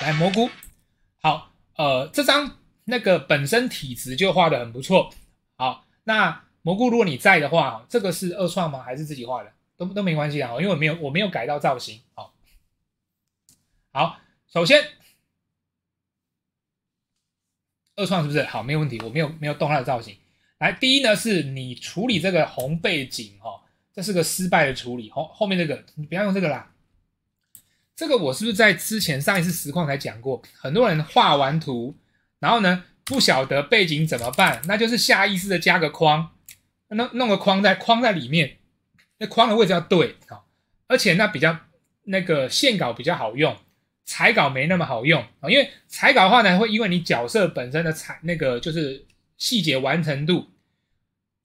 来蘑菇，好，呃，这张那个本身体质就画的很不错，好，那蘑菇如果你在的话，这个是二创吗？还是自己画的？都都没关系啊，因为我没有我没有改到造型，好好，首先二创是不是？好，没有问题，我没有没有动它的造型。来，第一呢，是你处理这个红背景，哈。这是个失败的处理，后后面这个你不要用这个啦。这个我是不是在之前上一次实况才讲过？很多人画完图，然后呢不晓得背景怎么办，那就是下意识的加个框，那弄个框在框在里面，那框的位置要对啊，而且那比较那个线稿比较好用，彩稿没那么好用啊，因为彩稿的话呢会因为你角色本身的彩那个就是细节完成度。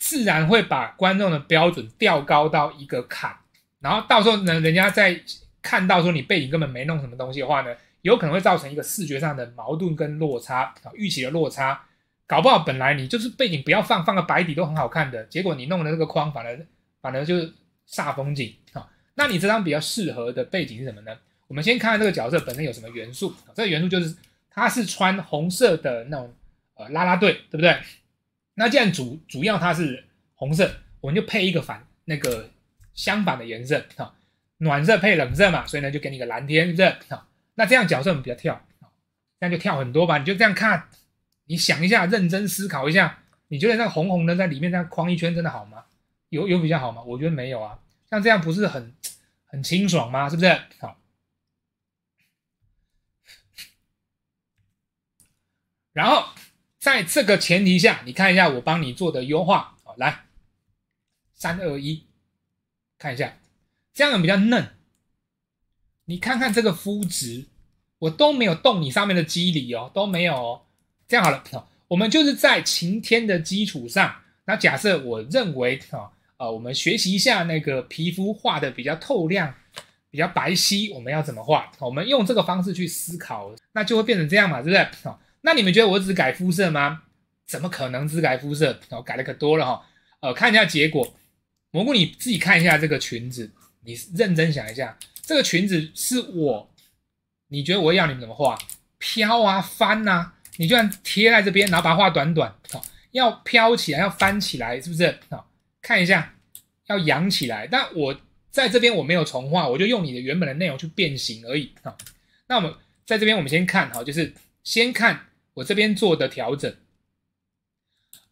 自然会把观众的标准调高到一个坎，然后到时候呢，人家再看到说你背景根本没弄什么东西的话呢，有可能会造成一个视觉上的矛盾跟落差啊，预期的落差。搞不好本来你就是背景不要放，放个白底都很好看的，结果你弄的那个框，反而反而就是煞风景啊。那你这张比较适合的背景是什么呢？我们先看看这个角色本身有什么元素。这个元素就是他是穿红色的那种呃拉拉队，对不对？那既然主主要它是红色，我们就配一个反那个相反的颜色啊，暖色配冷色嘛，所以呢就给你个蓝天，是不是？好，那这样角色我们比较跳，这样就跳很多吧。你就这样看，你想一下，认真思考一下，你觉得那个红红的在里面这样框一圈真的好吗？有有比较好吗？我觉得没有啊，像这样不是很很清爽吗？是不是？好，然后。在这个前提下，你看一下我帮你做的优化好，来，三二一，看一下，这样比较嫩。你看看这个肤质，我都没有动你上面的肌理哦，都没有。这样好了，我们就是在晴天的基础上，那假设我认为啊，呃，我们学习一下那个皮肤画的比较透亮、比较白皙，我们要怎么画？我们用这个方式去思考，那就会变成这样嘛，对不对？那你们觉得我只改肤色吗？怎么可能只改肤色？哦，改的可多了哈。呃，看一下结果，蘑菇你自己看一下这个裙子，你认真想一下，这个裙子是我，你觉得我要你们怎么画？飘啊翻啊，你就让贴在这边，然后把它画短短哦，要飘起来，要翻起来，是不是？哦，看一下，要扬起来。但我在这边我没有重画，我就用你的原本的内容去变形而已啊。那我们在这边我们先看哈，就是先看。我这边做的调整，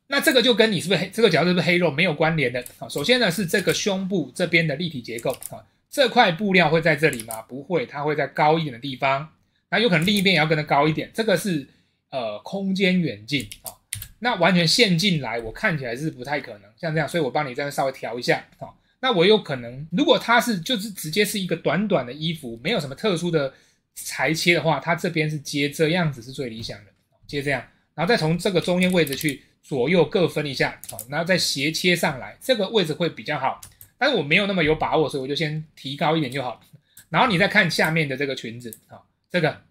那这个就跟你是不是黑，这个角是不是黑肉没有关联的啊。首先呢是这个胸部这边的立体结构啊，这块布料会在这里吗？不会，它会在高一点的地方。那有可能另一边也要跟它高一点，这个是呃空间远近啊。那完全陷进来，我看起来是不太可能，像这样，所以我帮你这样稍微调一下啊。那我有可能，如果它是就是直接是一个短短的衣服，没有什么特殊的裁切的话，它这边是接这样子是最理想的。就这样，然后再从这个中间位置去左右各分一下，好，然后再斜切上来，这个位置会比较好。但是我没有那么有把握，所以我就先提高一点就好。然后你再看下面的这个裙子，好，这个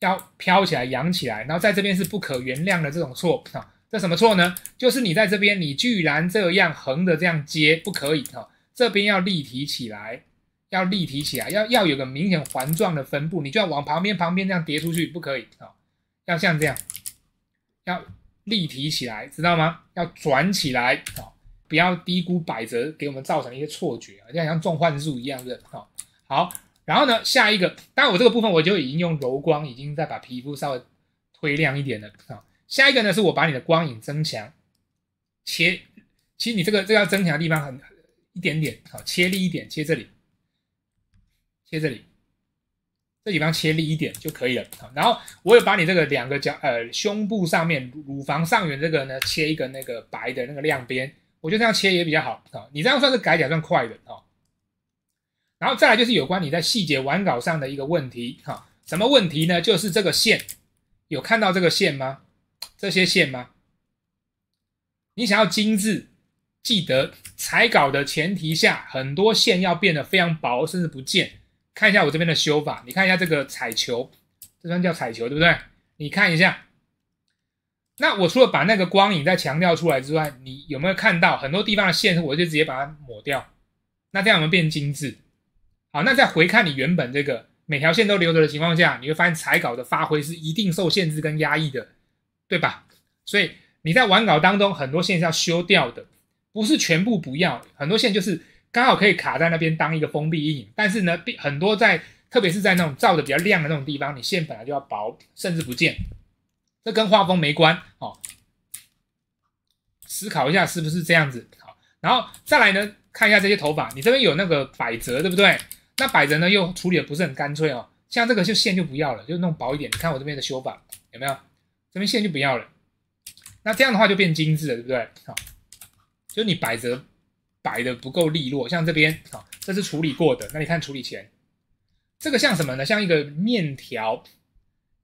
要飘起来、扬起来，然后在这边是不可原谅的这种错，好，这什么错呢？就是你在这边，你居然这样横着这样接，不可以，好，这边要立体起来，要立体起来，要要有个明显环状的分布，你就要往旁边、旁边这样叠出去，不可以，好。要像这样，要立体起来，知道吗？要转起来，哦，不要低估百折给我们造成一些错觉啊，就好像重幻术一样的，哦。好，然后呢，下一个，当然我这个部分我就已经用柔光已经在把皮肤稍微推亮一点了，哦。下一个呢，是我把你的光影增强，切，其实你这个这个要增强的地方很一点点，好，切力一点，切这里，切这里。这地方切利一点就可以了然后我有把你这个两个脚呃胸部上面乳房上缘这个呢切一个那个白的那个亮边，我觉得这样切也比较好啊。你这样算是改甲算快的啊。然后再来就是有关你在细节完稿上的一个问题哈，什么问题呢？就是这个线，有看到这个线吗？这些线吗？你想要精致，记得彩稿的前提下，很多线要变得非常薄，甚至不见。看一下我这边的修法，你看一下这个彩球，这算叫彩球对不对？你看一下，那我除了把那个光影再强调出来之外，你有没有看到很多地方的线，我就直接把它抹掉，那这样我们变精致。好，那再回看你原本这个每条线都留着的情况下，你会发现彩稿的发挥是一定受限制跟压抑的，对吧？所以你在完稿当中，很多线是要修掉的，不是全部不要，很多线就是。刚好可以卡在那边当一个封闭阴影，但是呢，很多在，特别是在那种照的比较亮的那种地方，你线本来就要薄，甚至不见，这跟画风没关哦。思考一下是不是这样子？好，然后再来呢，看一下这些头发，你这边有那个百褶对不对？那百褶呢又处理的不是很干脆哦，像这个就线就不要了，就弄薄一点。你看我这边的修法有没有？这边线就不要了，那这样的话就变精致了，对不对？好，就你百褶。摆的不够利落，像这边啊，这是处理过的。那你看处理前，这个像什么呢？像一个面条，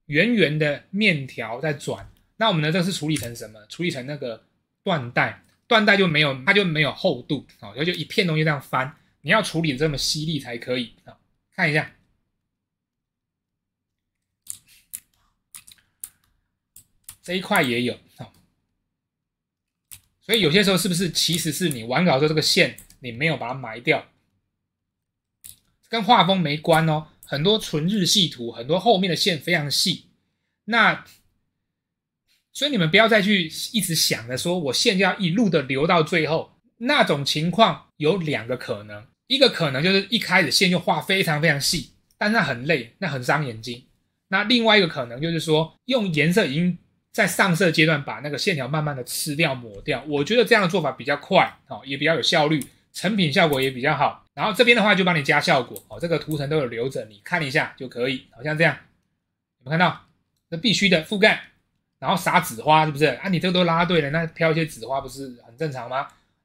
圆圆的面条在转。那我们的这是处理成什么？处理成那个缎带，缎带就没有，它就没有厚度啊，然后就一片东西这样翻。你要处理这么犀利才可以啊，看一下，这一块也有啊。所以有些时候是不是，其实是你完稿的时候这个线你没有把它埋掉，跟画风没关哦。很多纯日系图，很多后面的线非常细。那，所以你们不要再去一直想着说我线要一路的留到最后。那种情况有两个可能，一个可能就是一开始线就画非常非常细，但那很累，那很伤眼睛。那另外一个可能就是说用颜色已经。在上色阶段，把那个线条慢慢的吃掉、抹掉，我觉得这样的做法比较快，哦，也比较有效率，成品效果也比较好。然后这边的话就帮你加效果，哦，这个图层都有留着，你看一下就可以，好像这样，有没有看到？那必须的，覆盖，然后撒紫花是不是？啊，你这都拉对了，那飘一些紫花不是很正常吗？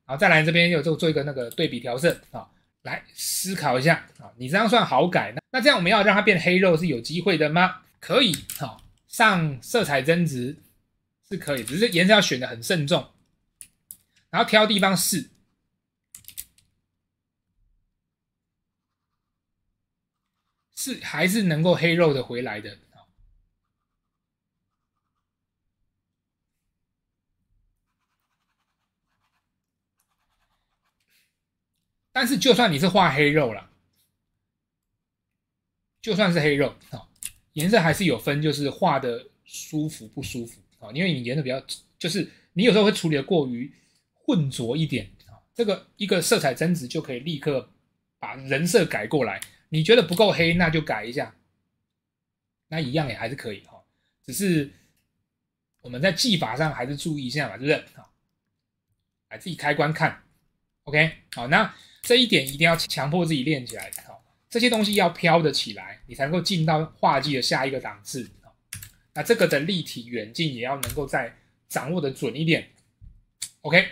然后再来这边又做做一个那个对比调色，啊，来思考一下，啊，你这样算好改那那这样我们要让它变黑肉是有机会的吗？可以，好。上色彩增值是可以，只是颜色要选的很慎重，然后挑地方试，是还是能够黑肉的回来的。但是就算你是画黑肉了，就算是黑肉，哈。颜色还是有分，就是画的舒服不舒服啊？因为你颜色比较，就是你有时候会处理的过于混浊一点啊。这个一个色彩增值就可以立刻把人设改过来。你觉得不够黑，那就改一下，那一样也还是可以哈。只是我们在技法上还是注意一下嘛，是不是啊？来自己开关看，OK，好，那这一点一定要强迫自己练起来好、这些东西要飘得起来，你才能够进到画技的下一个档次那这个的立体远近也要能够再掌握得准一点，OK。